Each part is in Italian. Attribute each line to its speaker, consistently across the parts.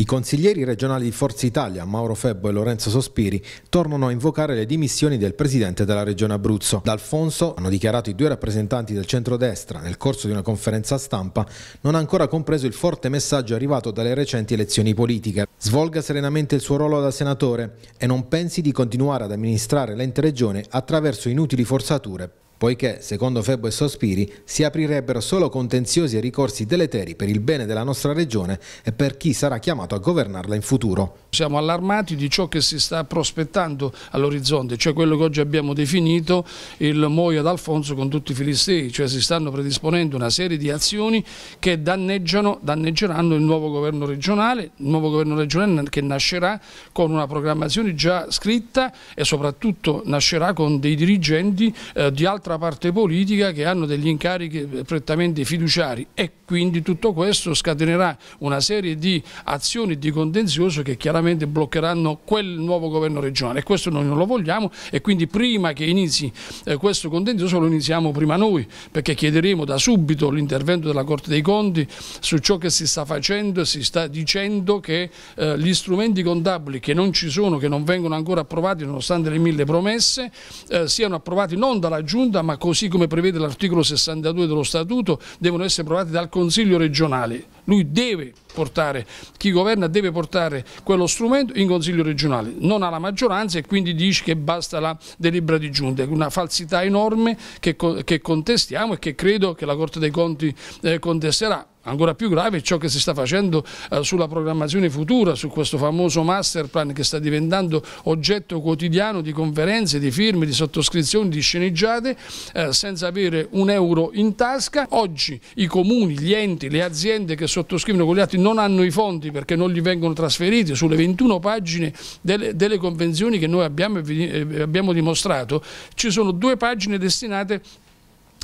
Speaker 1: I consiglieri regionali di Forza Italia, Mauro Febbo e Lorenzo Sospiri, tornano a invocare le dimissioni del presidente della regione Abruzzo. D'Alfonso, hanno dichiarato i due rappresentanti del centrodestra nel corso di una conferenza stampa, non ha ancora compreso il forte messaggio arrivato dalle recenti elezioni politiche. Svolga serenamente il suo ruolo da senatore e non pensi di continuare ad amministrare l'ente regione attraverso inutili forzature poiché, secondo Febo e Sospiri, si aprirebbero solo contenziosi e ricorsi deleteri per il bene della nostra regione e per chi sarà chiamato a governarla in futuro.
Speaker 2: Siamo allarmati di ciò che si sta prospettando all'orizzonte, cioè quello che oggi abbiamo definito il Moia d'Alfonso con tutti i filistei, cioè si stanno predisponendo una serie di azioni che danneggeranno il nuovo governo regionale, il nuovo governo regionale che nascerà con una programmazione già scritta e soprattutto nascerà con dei dirigenti eh, di alta dall'altra parte politica che hanno degli incarichi prettamente fiduciari e quindi tutto questo scatenerà una serie di azioni di contenzioso che chiaramente bloccheranno quel nuovo governo regionale e questo noi non lo vogliamo e quindi prima che inizi eh, questo contenzioso lo iniziamo prima noi perché chiederemo da subito l'intervento della Corte dei Conti su ciò che si sta facendo e si sta dicendo che eh, gli strumenti contabili che non ci sono, che non vengono ancora approvati nonostante le mille promesse, eh, siano approvati non dalla Giunta ricevuta, ma così come prevede l'articolo 62 dello Statuto, devono essere approvati dal Consiglio regionale lui deve portare, chi governa deve portare quello strumento in Consiglio regionale, non ha la maggioranza e quindi dice che basta la delibera di giunta, è una falsità enorme che, che contestiamo e che credo che la Corte dei Conti eh, contesterà. Ancora più grave è ciò che si sta facendo eh, sulla programmazione futura, su questo famoso master plan che sta diventando oggetto quotidiano di conferenze, di firme, di sottoscrizioni, di sceneggiate, eh, senza avere un euro in tasca. Oggi i comuni, gli enti, le aziende che sono sottoscrivono con gli altri non hanno i fondi perché non gli vengono trasferiti sulle 21 pagine delle, delle convenzioni che noi abbiamo, abbiamo dimostrato ci sono due pagine destinate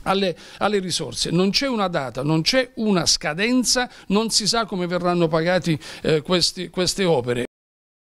Speaker 2: alle, alle, risorse. Non c'è una data, non c'è una scadenza, non si sa come verranno pagati eh, questi, queste opere.